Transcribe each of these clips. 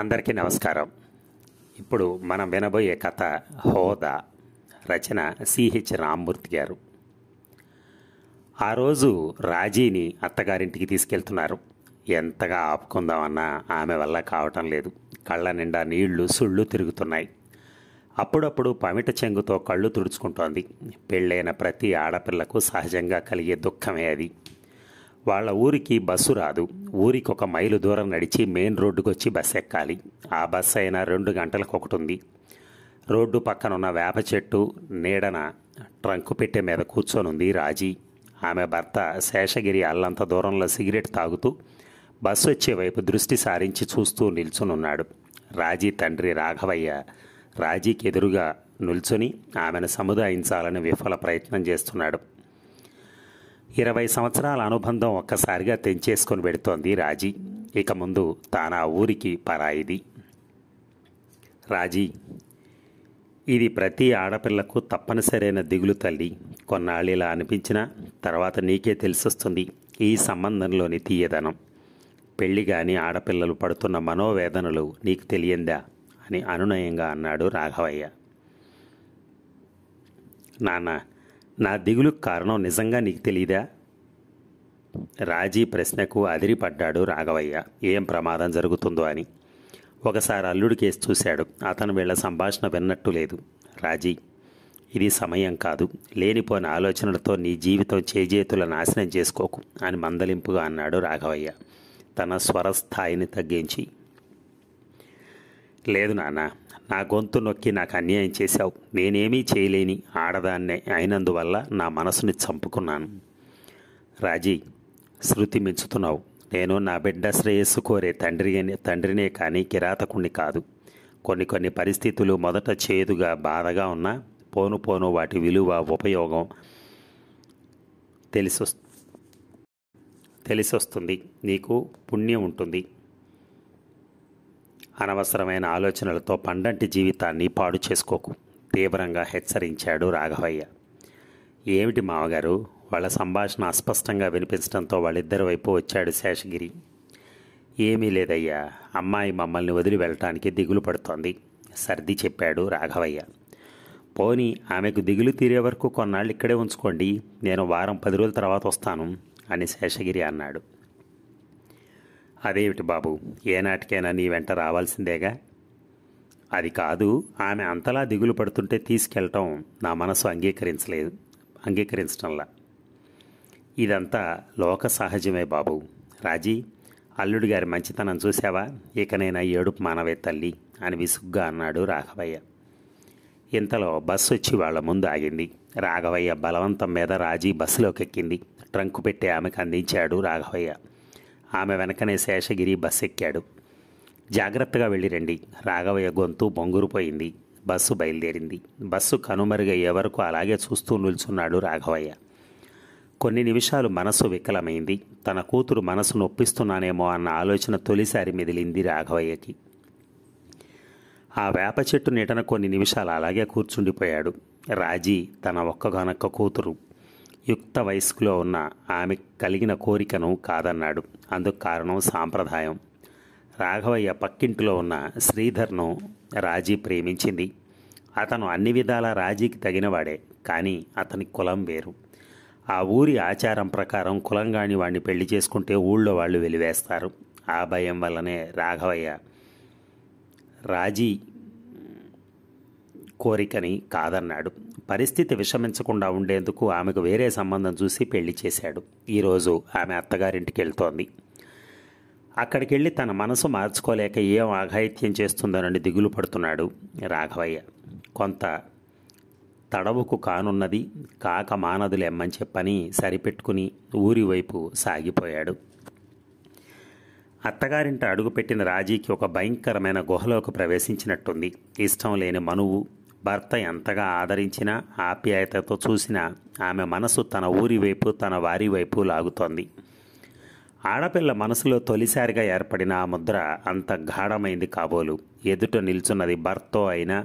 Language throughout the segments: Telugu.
అందరికీ నమస్కారం ఇప్పుడు మనం వినబోయే కథ హోదా రచన సిహెచ్ రామ్మూర్తి గారు ఆ రోజు రాజీని అత్తగారింటికి తీసుకెళ్తున్నారు ఎంతగా ఆపుకుందామన్నా ఆమె వల్ల కావటం లేదు కళ్ళ నిండా నీళ్లు సుళ్ళు తిరుగుతున్నాయి అప్పుడప్పుడు పమిట చెంగుతో కళ్ళు తుడుచుకుంటోంది పెళ్ళైన ప్రతి ఆడపిల్లకు సహజంగా కలిగే దుఃఖమే అది వాళ్ళ ఊరికి బస్సు రాదు ఊరికి ఒక మైలు దూరం నడిచి మెయిన్ రోడ్డుకు వచ్చి బస్ ఎక్కాలి ఆ బస్ అయినా రెండు గంటలకు ఒకటి ఉంది రోడ్డు పక్కన ఉన్న వేప చెట్టు నీడన ట్రంకు పెట్టె మీద కూర్చొనుంది రాజీ ఆమె భర్త శేషగిరి అల్లంత దూరంలో సిగరెట్ తాగుతూ బస్సు వచ్చే వైపు దృష్టి సారించి చూస్తూ నిల్చునున్నాడు రాజీ తండ్రి రాఘవయ్య రాజీకి ఎదురుగా నిల్చుని ఆమెను సముదాయించాలని విఫల ప్రయత్నం చేస్తున్నాడు ఇరవై సంవత్సరాల అనుబంధం ఒక్కసారిగా తెంచేసుకొని పెడుతోంది రాజీ ఇక ముందు తాను ఆ ఊరికి పరాయిది రాజీ ఇది ప్రతి ఆడపిల్లకు తప్పనిసరైన దిగులు తల్లి కొన్నాళ్ళు ఇలా అనిపించినా తర్వాత నీకే తెలిసొస్తుంది ఈ సంబంధంలోని తీయదనం పెళ్లి కానీ ఆడపిల్లలు పడుతున్న మనోవేదనలు నీకు తెలియందా అని అనునయంగా అన్నాడు రాఘవయ్య నాన్న నా దిగులు కారణం నిజంగా నీకు తెలీదా రాజీ ప్రశ్నకు అదిరిపడ్డాడు రాఘవయ్య ఏం ప్రమాదం జరుగుతుందో అని ఒకసారి అల్లుడి కేసు చూశాడు అతను వీళ్ళ సంభాషణ విన్నట్టు లేదు రాజీ ఇది సమయం కాదు లేనిపోని ఆలోచనలతో నీ జీవితం చేజేతుల నాశనం చేసుకోకు అని మందలింపుగా అన్నాడు రాఘవయ్య తన స్వరస్థాయిని తగ్గించి లేదు నాన్న నా గొంతు నొక్కి నాకు అన్యాయం చేశావు నేనేమీ చేయలేని ఆడదాన్నే అయినందువల్ల నా మనసుని చంపుకున్నాను రాజీ శృతి మించుతున్నావు నేను నా బిడ్డ శ్రేయస్సు కోరే తండ్రి తండ్రినే కానీ కిరాతకుణ్ణి కాదు కొన్ని కొన్ని పరిస్థితులు మొదట చేదుగా బాధగా ఉన్నా పోను పోను వాటి విలువ ఉపయోగం తెలిసొస్తుంది తెలిసొస్తుంది నీకు పుణ్యం ఉంటుంది అనవసరమైన ఆలోచనలతో పండంటి జీవితాన్ని పాడు చేసుకోకు తీవ్రంగా హెచ్చరించాడు రాఘవయ్య ఏమిటి మామగారు వాళ్ళ సంభాషణ అస్పష్టంగా వినిపించడంతో వాళ్ళిద్దరి వైపు వచ్చాడు శేషగిరి ఏమీ లేదయ్యా అమ్మాయి మమ్మల్ని వదిలి వెళ్ళటానికి దిగులు పడుతోంది సర్ది చెప్పాడు రాఘవయ్య పోని ఆమెకు దిగులు తీరే వరకు కొన్నాళ్ళు ఇక్కడే ఉంచుకోండి నేను వారం పది రోజుల తర్వాత వస్తాను అని శేషగిరి అన్నాడు అదేమిటి బాబు ఏనాటికైనా నీ వెంట రావాల్సిందేగా అది కాదు ఆమె అంతలా దిగులు పడుతుంటే తీసుకెళ్ళటం నా మనసు అంగీకరించలేదు అంగీకరించడంలా ఇదంతా లోక సహజమే బాబు రాజీ అల్లుడి గారి మంచితనం చూసావా ఇకనైనా ఏడుపు మానవే తల్లి అని విసుగ్గా అన్నాడు రాఘవయ్య ఇంతలో బస్సు వచ్చి వాళ్ళ ముందు ఆగింది రాఘవయ్య బలవంతం మీద రాజీ బస్సులోకి ఎక్కింది ట్రంకు పెట్టి ఆమెకు అందించాడు రాఘవయ్య ఆమె వెనకనే శేషగిరి బస్సు ఎక్కాడు జాగ్రత్తగా వెళ్ళిరండి రాఘవయ్య గొంతు బొంగురుపోయింది బస్సు బయలుదేరింది బస్సు కనుమరుగయ్యే వరకు అలాగే చూస్తూ నిల్చున్నాడు రాఘవయ్య కొన్ని నిమిషాలు మనసు వికలమైంది తన కూతురు మనసు నొప్పిస్తున్నానేమో అన్న ఆలోచన తొలిసారి మెదిలింది రాఘవయ్యకి ఆ వేప చెట్టు నీటన కొన్ని నిమిషాలు అలాగే కూర్చుండిపోయాడు రాజీ తన ఒక్కగానొక్క కూతురు యుక్త వయస్కులో ఉన్న ఆమె కలిగిన కోరికను కాదన్నాడు అందుకు కారణం సాంప్రదాయం రాఘవయ్య పక్కింటిలో ఉన్న శ్రీధర్ను రాజీ ప్రేమించింది అతను అన్ని విధాల రాజీకి తగినవాడే కానీ అతని కులం వేరు ఆ ఊరి ఆచారం ప్రకారం కులంగాని వాడిని పెళ్లి చేసుకుంటే ఊళ్ళో వాళ్ళు వెలివేస్తారు ఆ భయం వల్లనే రాఘవయ్య రాజీ కోరికని కాదన్నాడు పరిస్థితి విషమించకుండా ఉండేందుకు ఆమెకు వేరే సంబంధం చూసి పెళ్లి చేశాడు ఈరోజు ఆమె అత్తగారింటికి వెళ్తోంది అక్కడికి వెళ్ళి తన మనసు మార్చుకోలేక ఏం ఆఘాయిత్యం చేస్తుందోనని దిగులు పడుతున్నాడు రాఘవయ్య కొంత తడవుకు కానున్నది కాక ఎమ్మని చెప్పని సరిపెట్టుకుని ఊరి వైపు సాగిపోయాడు అత్తగారింట అడుగుపెట్టిన రాజీకి ఒక భయంకరమైన గుహలోకి ప్రవేశించినట్టుంది ఇష్టం లేని మనువు భర్త ఎంతగా ఆదరించినా ఆప్యాయతతో చూసినా ఆమె మనసు తన ఊరి వైపు తన వారి వైపు లాగుతోంది ఆడపిల్ల మనసులో తొలిసారిగా ఏర్పడిన ఆ ముద్ర అంత గాఢమైంది కాబోలు ఎదుట నిల్చున్నది భర్తో అయినా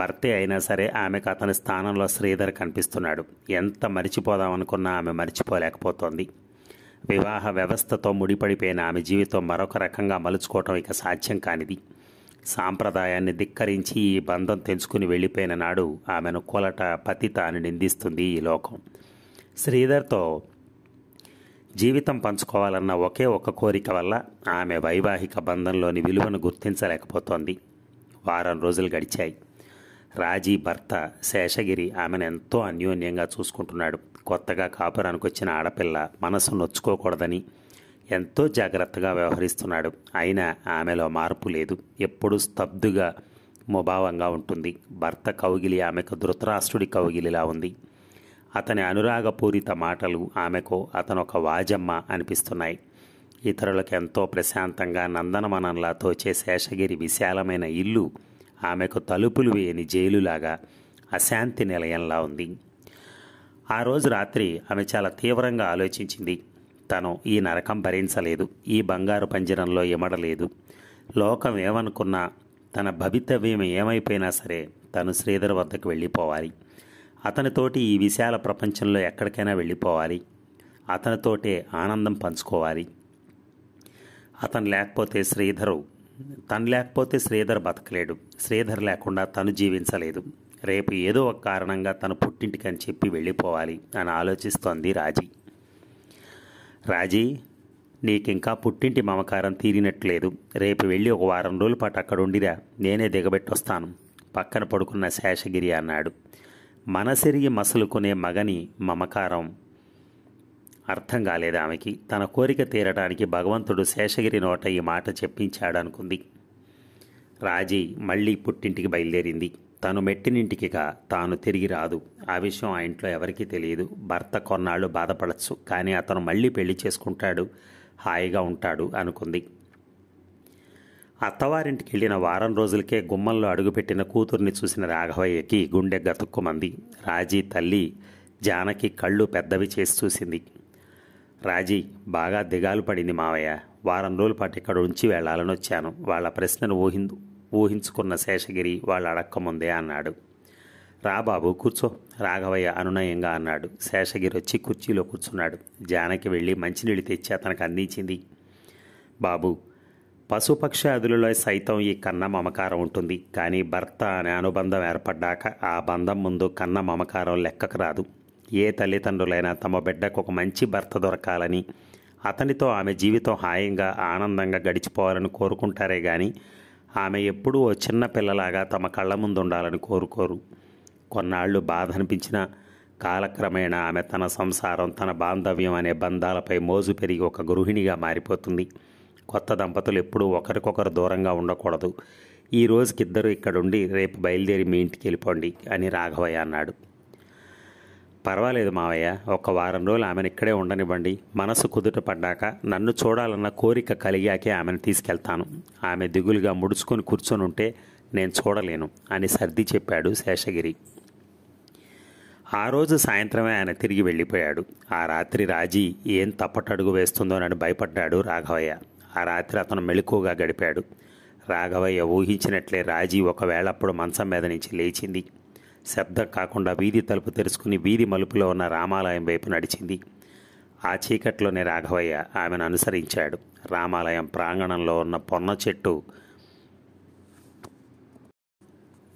భర్తే అయినా సరే ఆమెకు అతని స్థానంలో శ్రీధర్ కనిపిస్తున్నాడు ఎంత మరిచిపోదామనుకున్నా ఆమె మరిచిపోలేకపోతోంది వివాహ వ్యవస్థతో ముడిపడిపోయిన ఆమె జీవితం మరొక రకంగా మలుచుకోవటం ఇక సాధ్యం కానిది సాంప్రదాయాన్ని ధిక్కరించి ఈ బంధం తెంచుకుని వెళ్ళిపోయిన నాడు ఆమెను కొలట పతిత అని నిందిస్తుంది ఈ లోకం శ్రీధర్తో జీవితం పంచుకోవాలన్న ఒకే ఒక కోరిక వల్ల ఆమె వైవాహిక బంధంలోని విలువను గుర్తించలేకపోతోంది వారం రోజులు గడిచాయి రాజీ భర్త శేషగిరి ఆమెను ఎంతో అన్యోన్యంగా చూసుకుంటున్నాడు కొత్తగా కాపురానికి వచ్చిన ఆడపిల్ల మనసు నొచ్చుకోకూడదని ఎంతో జాగ్రత్తగా వ్యవహరిస్తున్నాడు అయినా ఆమెలో మార్పు లేదు ఎప్పుడూ స్తబ్దుగా ముభావంగా ఉంటుంది భర్త కౌగిలి ఆమెకు ధృతరాష్ట్రుడి కౌగిలిలా ఉంది అతని అనురాగపూరిత మాటలు ఆమెకు అతను ఒక వాజమ్మ అనిపిస్తున్నాయి ఇతరులకు ఎంతో ప్రశాంతంగా నందనమనంలా తోచే శేషగిరి విశాలమైన ఇల్లు ఆమెకు తలుపులు వేయని జైలులాగా అశాంతి నిలయంలా ఉంది ఆ రోజు రాత్రి ఆమె చాలా తీవ్రంగా ఆలోచించింది తను ఈ నరకం భరించలేదు ఈ బంగారు పంజరంలో ఇమడలేదు లోకం ఏమనుకున్నా తన భవితవ్యం ఏమైపోయినా సరే తను శ్రీధర్ వద్దకు వెళ్ళిపోవాలి అతనితోటి ఈ విశాల ప్రపంచంలో ఎక్కడికైనా వెళ్ళిపోవాలి అతనితోటే ఆనందం పంచుకోవాలి అతను లేకపోతే శ్రీధరు తను లేకపోతే శ్రీధర్ బతకలేడు శ్రీధర్ లేకుండా తను జీవించలేదు రేపు ఏదో ఒక కారణంగా తను పుట్టింటికని చెప్పి వెళ్ళిపోవాలి అని ఆలోచిస్తోంది రాజీ రాజీ నీకింకా పుట్టింటి మమకారం తీరినట్లేదు రేపు వెళ్ళి ఒక వారం రోజుల పాటు అక్కడ ఉండిరా నేనే దిగబెట్టొస్తాను పక్కన పడుకున్న శేషగిరి అన్నాడు మనసిరిగి మసలుకునే మగని మమకారం అర్థం కాలేదు ఆమెకి తన కోరిక తీరడానికి భగవంతుడు శేషగిరి నోట ఈ మాట చెప్పించాడనుకుంది రాజీ మళ్ళీ పుట్టింటికి బయలుదేరింది తను మెట్టినింటికిక తాను తిరిగి రాదు ఆ విషయం ఆ ఇంట్లో ఎవరికీ తెలియదు భర్త కొన్నాళ్ళు బాధపడచ్చు కానీ అతను మళ్ళీ పెళ్లి చేసుకుంటాడు హాయిగా ఉంటాడు అనుకుంది అత్తవారింటికి వెళ్ళిన వారం రోజులకే గుమ్మంలో అడుగుపెట్టిన కూతుర్ని చూసిన రాఘవయ్యకి గుండె గతుక్కుమంది రాజీ తల్లి జానకి కళ్ళు పెద్దవి చేసి చూసింది రాజీ బాగా దిగాలు పడింది మావయ్య వారం రోజుల పాటు ఇక్కడ ఉంచి వెళ్ళాలని వచ్చాను వాళ్ళ ప్రశ్నను ఊహిందు ఊహించుకున్న శేషగిరి వాళ్ళ అడక్కముందే అన్నాడు రాబాబు కూర్చో రాఘవయ్య అనునయంగా అన్నాడు శేషగిరి వచ్చి కుర్చీలో కూర్చున్నాడు జానకి వెళ్ళి మంచినీళ్ళు తెచ్చి అతనికి అందించింది బాబు పశుపక్షాదులలో సైతం ఈ కన్న మమకారం ఉంటుంది కానీ భర్త అనే అనుబంధం ఏర్పడ్డాక ఆ బంధం ముందు కన్న మమకారం లెక్కకు రాదు ఏ తల్లిదండ్రులైనా తమ బిడ్డకు ఒక మంచి భర్త దొరకాలని అతనితో ఆమె జీవితం హాయంగా ఆనందంగా గడిచిపోవాలని కోరుకుంటారే కానీ ఆమె ఎప్పుడూ ఓ చిన్న పిల్లలాగా తమ కళ్ళ ముందు ఉండాలని కోరుకోరు కొన్నాళ్ళు బాధ అనిపించినా కాలక్రమేణా ఆమె తన సంసారం తన బాంధవ్యం అనే బంధాలపై మోజు పెరిగి ఒక గృహిణిగా మారిపోతుంది కొత్త దంపతులు ఎప్పుడూ ఒకరికొకరు దూరంగా ఉండకూడదు ఈ రోజుకిద్దరూ ఇక్కడుండి రేపు బయలుదేరి మీ ఇంటికి వెళ్ళిపోండి అని రాఘవయ్య అన్నాడు పర్వాలేదు మావయ్య ఒక వారం రోజులు ఆమెను ఇక్కడే ఉండనివ్వండి మనసు కుదుట పడ్డాక నన్ను చూడాలన్న కోరిక కలిగాకే ఆమెను తీసుకెళ్తాను ఆమె దిగులుగా ముడుచుకొని కూర్చొని ఉంటే నేను చూడలేను అని సర్ది చెప్పాడు శేషగిరి ఆ రోజు సాయంత్రమే ఆయన తిరిగి వెళ్ళిపోయాడు ఆ రాత్రి రాజీ ఏం తప్పటడుగు వేస్తుందోనని భయపడ్డాడు రాఘవయ్య ఆ రాత్రి అతను మెలకుగా గడిపాడు రాఘవయ్య ఊహించినట్లే రాజీ ఒకవేళ అప్పుడు మంచం మీద నుంచి లేచింది శబ్ద కాకుండా వీధి తలుపు తెరుచుకుని వీధి మలుపులో ఉన్న రామాలయం వైపు నడిచింది ఆ చీకట్లోనే రాఘవయ్య ఆమెను అనుసరించాడు రామాలయం ప్రాంగణంలో ఉన్న పొన్న చెట్టు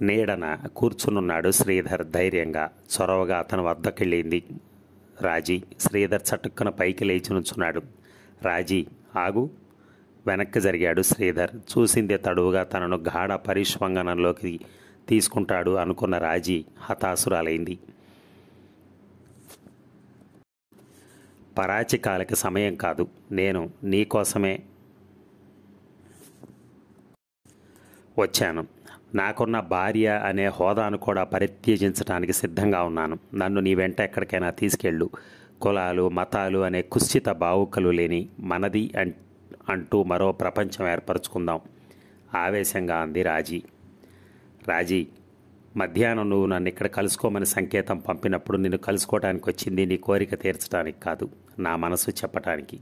నీడన కూర్చునున్నాడు శ్రీధర్ ధైర్యంగా చొరవగా అతను వద్దకెళ్ళింది రాజీ శ్రీధర్ చటుక్కున పైకి లేచి నుంచున్నాడు రాజీ ఆగు వెనక్కి జరిగాడు శ్రీధర్ చూసిందే తడువుగా తనను గాఢ పరిష్వంగనంలోకి తీసుకుంటాడు అనుకున్న రాజీ హతాసురాలైంది పరాచికాలకి సమయం కాదు నేను నీకోసమే వచ్చాను నాకున్న భార్య అనే హోదాను కూడా పరిత్యజించడానికి సిద్ధంగా ఉన్నాను నన్ను నీ వెంట ఎక్కడికైనా తీసుకెళ్ళు కులాలు మతాలు అనే కుశ్చిత బావుకలు లేని మనది అంటూ మరో ప్రపంచం ఏర్పరచుకుందాం ఆవేశంగా అంది రాజీ రాజీ మధ్యాహ్నం నువ్వు నన్ను ఇక్కడ కలుసుకోమని సంకేతం పంపినప్పుడు నిన్ను కలుసుకోవటానికి వచ్చింది నీ కోరిక తీర్చడానికి కాదు నా మనసు చెప్పటానికి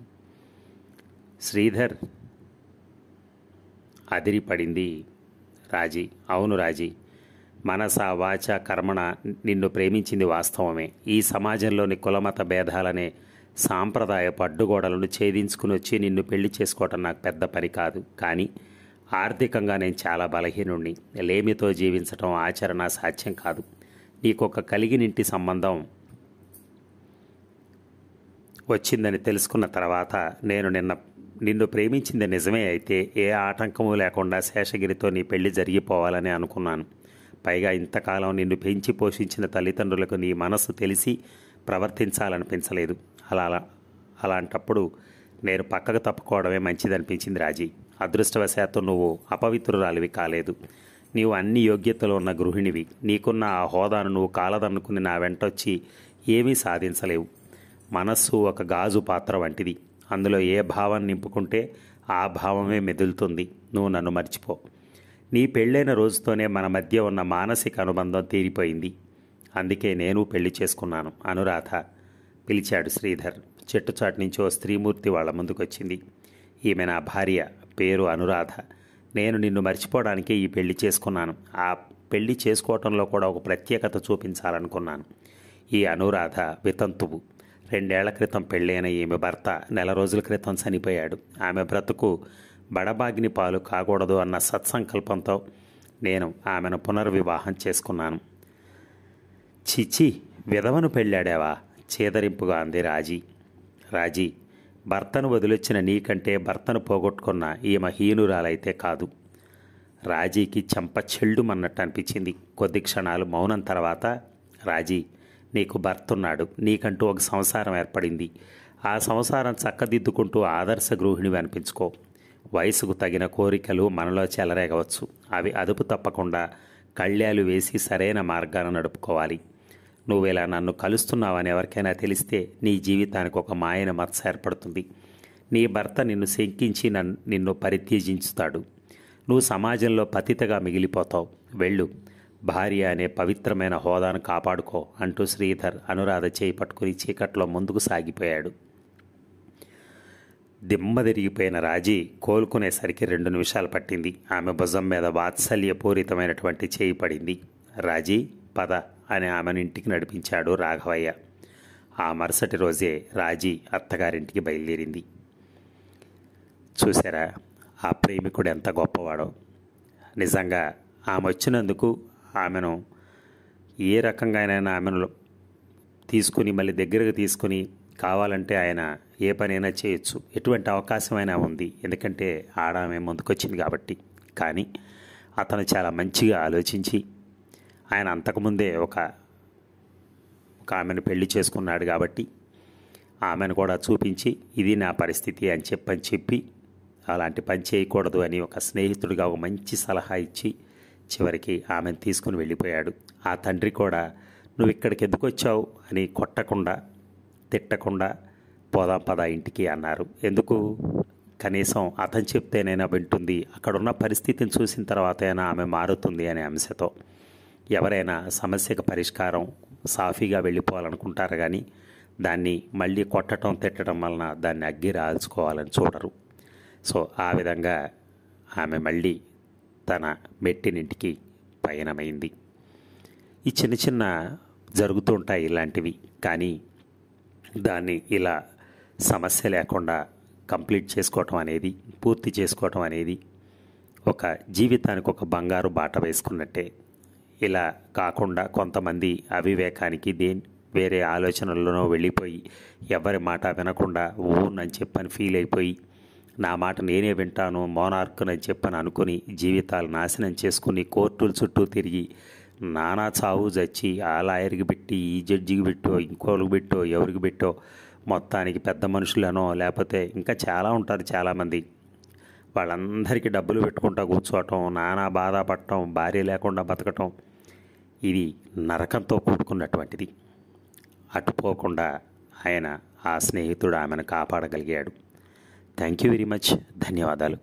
శ్రీధర్ అదిరిపడింది రాజీ అవును రాజీ మనస వాచ కర్మణ నిన్ను ప్రేమించింది వాస్తవమే ఈ సమాజంలోని కులమత భేదాలనే సాంప్రదాయపు అడ్డుగోడలను ఛేదించుకుని వచ్చి నిన్ను పెళ్లి చేసుకోవటం నాకు పెద్ద పని కాదు కానీ ఆర్థికంగా నేను చాలా బలహీనుణ్ణి లేమితో జీవించటం ఆచరణ సాధ్యం కాదు నీకొక కలిగినింటి సంబంధం వచ్చిందని తెలుసుకున్న తర్వాత నేను నిన్న నిన్ను ప్రేమించింది నిజమే అయితే ఏ ఆటంకము లేకుండా శేషగిరితో నీ పెళ్లి జరిగిపోవాలని అనుకున్నాను పైగా ఇంతకాలం నిన్ను పెంచి పోషించిన తల్లిదండ్రులకు నీ మనసు తెలిసి ప్రవర్తించాలనిపించలేదు అలా అలాంటప్పుడు నేను పక్కకు తప్పుకోవడమే మంచిదనిపించింది రాజీ అదృష్టవశాత్తు నువ్వు అపవిత్రురాలివి కాలేదు నీవు అన్ని యోగ్యతలు ఉన్న గృహిణివి నీకున్న ఆ హోదాను నువ్వు కాలదనుకుని నా వెంటొచ్చి ఏమీ సాధించలేవు మనస్సు ఒక గాజు పాత్ర వంటిది అందులో ఏ భావం నింపుకుంటే ఆ భావమే మెదులుతుంది నువ్వు నన్ను మర్చిపో నీ పెళ్ళైన రోజుతోనే మన మధ్య ఉన్న మానసిక అనుబంధం తీరిపోయింది అందుకే నేను పెళ్లి చేసుకున్నాను అనురాధ పిలిచాడు శ్రీధర్ చెట్టుచాటు నుంచి ఓ స్త్రీమూర్తి వాళ్ళ ముందుకొచ్చింది ఈమె నా భార్య పేరు అనురాధ నేను నిన్ను మర్చిపోవడానికి ఈ పెళ్లి చేసుకున్నాను ఆ పెళ్లి చేసుకోవటంలో కూడా ఒక ప్రత్యేకత చూపించాలనుకున్నాను ఈ అనురాధ వితంతువు రెండేళ్ల క్రితం పెళ్ళైన ఈమె భర్త నెల రోజుల క్రితం చనిపోయాడు ఆమె బ్రతుకు బడబాగిని పాలు కాకూడదు అన్న సత్సంకల్పంతో నేను ఆమెను పునర్వివాహం చేసుకున్నాను చిచి విధవను పెళ్ళాడావా చేదరింపుగా అంది రాజీ రాజీ భర్తను వదిలొచ్చిన నీకంటే భర్తను పోగొట్టుకున్న ఈమె హీనురాలైతే కాదు రాజీకి చెంప మన్నట్టు అనిపించింది కొద్ది క్షణాలు మౌనం తర్వాత రాజీ నీకు భర్తున్నాడు నీకంటూ ఒక సంసారం ఏర్పడింది ఆ సంసారం చక్కదిద్దుకుంటూ ఆదర్శ గృహిణివి అనిపించుకో వయసుకు తగిన కోరికలు మనలో చెలరేగవచ్చు అవి అదుపు తప్పకుండా కళ్యాలు వేసి సరైన మార్గాన్ని నడుపుకోవాలి నువ్వు ఇలా నన్ను కలుస్తున్నావని ఎవరికైనా తెలిస్తే నీ జీవితానికి ఒక మాయన మచ్చ ఏర్పడుతుంది నీ భర్త నిన్ను శంకించి నన్ను నిన్ను పరిత్యజించుతాడు నువ్వు సమాజంలో పతితగా మిగిలిపోతావు వెళ్ళు భార్య అనే పవిత్రమైన హోదాను కాపాడుకో అంటూ శ్రీధర్ అనురాధ చేయి పట్టుకుని చీకట్లో ముందుకు సాగిపోయాడు దిమ్మదిరిగిపోయిన రాజీ కోలుకునేసరికి రెండు నిమిషాలు పట్టింది ఆమె భుజం మీద వాత్సల్యపూరితమైనటువంటి చేయి పడింది రాజీ పద అని ఆమెను ఇంటికి నడిపించాడు రాఘవయ్య ఆ మరుసటి రోజే రాజీ అత్తగారింటికి బయలుదేరింది చూసారా ఆ ప్రేమికుడు ఎంత గొప్పవాడో నిజంగా ఆమె వచ్చినందుకు ఆమెను ఏ రకంగానైనా ఆమెను తీసుకుని మళ్ళీ దగ్గరకు తీసుకుని కావాలంటే ఆయన ఏ పనైనా చేయొచ్చు ఎటువంటి అవకాశమైనా ఉంది ఎందుకంటే ఆడ ఆమె ముందుకొచ్చింది కాబట్టి కానీ అతను చాలా మంచిగా ఆలోచించి ఆయన అంతకుముందే ఒక ఒక ఆమెను పెళ్లి చేసుకున్నాడు కాబట్టి ఆమెను కూడా చూపించి ఇది నా పరిస్థితి అని చెప్పని చెప్పి అలాంటి పని చేయకూడదు అని ఒక స్నేహితుడిగా ఒక మంచి సలహా ఇచ్చి చివరికి ఆమెను తీసుకుని వెళ్ళిపోయాడు ఆ తండ్రి కూడా నువ్వు ఇక్కడికి ఎందుకు వచ్చావు అని కొట్టకుండా తిట్టకుండా పోదాం పద ఇంటికి అన్నారు ఎందుకు కనీసం అతను చెప్తేనైనా వింటుంది అక్కడున్న పరిస్థితిని చూసిన తర్వాతైనా ఆమె మారుతుంది అనే అంశతో ఎవరైనా సమస్యకు పరిష్కారం సాఫీగా వెళ్ళిపోవాలనుకుంటారు కానీ దాన్ని మళ్ళీ కొట్టడం తిట్టడం వలన దాన్ని అగ్గి రాల్చుకోవాలని చూడరు సో ఆ విధంగా ఆమె మళ్ళీ తన మెట్టినింటికి పయనమైంది ఈ చిన్న చిన్న జరుగుతుంటాయి ఇలాంటివి కానీ దాన్ని ఇలా సమస్య లేకుండా కంప్లీట్ చేసుకోవటం అనేది పూర్తి చేసుకోవటం అనేది ఒక జీవితానికి ఒక బంగారు బాట వేసుకున్నట్టే ఇలా కాకుండా కొంతమంది అవివేకానికి దేని వేరే ఆలోచనల్లోనో వెళ్ళిపోయి ఎవరి మాట వినకుండా ఊనని చెప్పని ఫీల్ అయిపోయి నా మాట నేనే వింటాను మోనార్కునని చెప్పని అనుకుని జీవితాలు నాశనం చేసుకుని కోర్టుల చుట్టూ తిరిగి నానా చావు చచ్చి ఆ లాయర్కి పెట్టి ఈ జడ్జికి పెట్టో ఇంకోళ్ళకి పెట్టో ఎవరికి పెట్టో మొత్తానికి పెద్ద మనుషులనో లేకపోతే ఇంకా చాలా ఉంటారు చాలామంది వాళ్ళందరికీ డబ్బులు పెట్టుకుంటా కూర్చోవటం నానా బాధపడటం భార్య లేకుండా బతకటం ఇది నరకంతో కూడుకున్నటువంటిది అటుపోకుండా ఆయన ఆ స్నేహితుడు ఆమెను కాపాడగలిగాడు థ్యాంక్ యూ వెరీ మచ్ ధన్యవాదాలు